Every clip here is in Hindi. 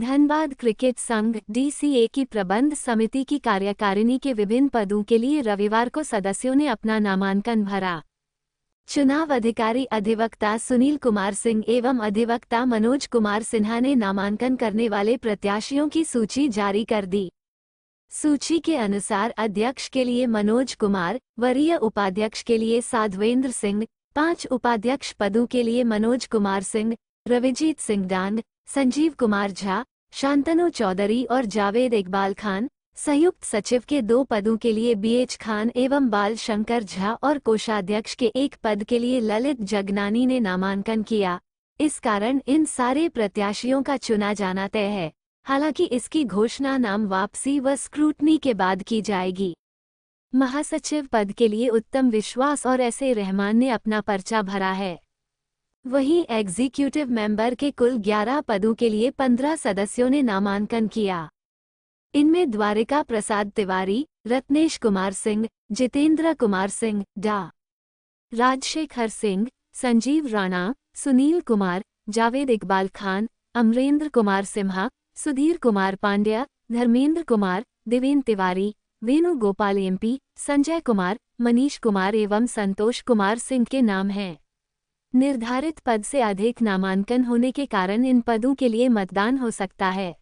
धनबाद क्रिकेट संघ डीसीए की प्रबंध समिति की कार्यकारिणी के विभिन्न पदों के लिए रविवार को सदस्यों ने अपना नामांकन भरा चुनाव अधिकारी अधिवक्ता सुनील कुमार सिंह एवं अधिवक्ता मनोज कुमार सिन्हा ने नामांकन करने वाले प्रत्याशियों की सूची जारी कर दी सूची के अनुसार अध्यक्ष के लिए मनोज कुमार वरीय उपाध्यक्ष के लिए साधवेंद्र सिंह पांच उपाध्यक्ष पदों के लिए मनोज कुमार सिंह रविजीत सिंह डांग संजीव कुमार झा शांतनु चौधरी और जावेद इकबाल खान संयुक्त सचिव के दो पदों के लिए बीएच खान एवं बाल शंकर झा और कोषाध्यक्ष के एक पद के लिए ललित जगनानी ने नामांकन किया इस कारण इन सारे प्रत्याशियों का चुना जाना तय है हालांकि इसकी घोषणा नाम वापसी व स्क्रूटनी के बाद की जाएगी महासचिव पद के लिए उत्तम विश्वास और ऐसे रहमान ने अपना पर्चा भरा है वहीं एग्जीक्यूटिव मेंबर के कुल 11 पदों के लिए 15 सदस्यों ने नामांकन किया इनमें द्वारिका प्रसाद तिवारी रत्नेश कुमार सिंह जितेंद्र कुमार सिंह डा राजशेखर सिंह संजीव राणा सुनील कुमार जावेद इकबाल खान अमरेंद्र कुमार सिम्हा सुधीर कुमार पांड्या धर्मेंद्र कुमार दिवेन तिवारी वेणु गोपाल एमपी संजय कुमार मनीष कुमार एवं संतोष कुमार सिंह के नाम हैं निर्धारित पद से अधिक नामांकन होने के कारण इन पदों के लिए मतदान हो सकता है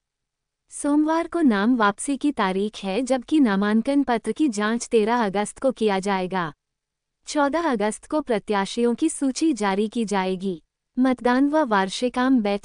सोमवार को नाम वापसी की तारीख है जबकि नामांकन पत्र की जांच 13 अगस्त को किया जाएगा 14 अगस्त को प्रत्याशियों की सूची जारी की जाएगी मतदान व वार्षिकाम बैठक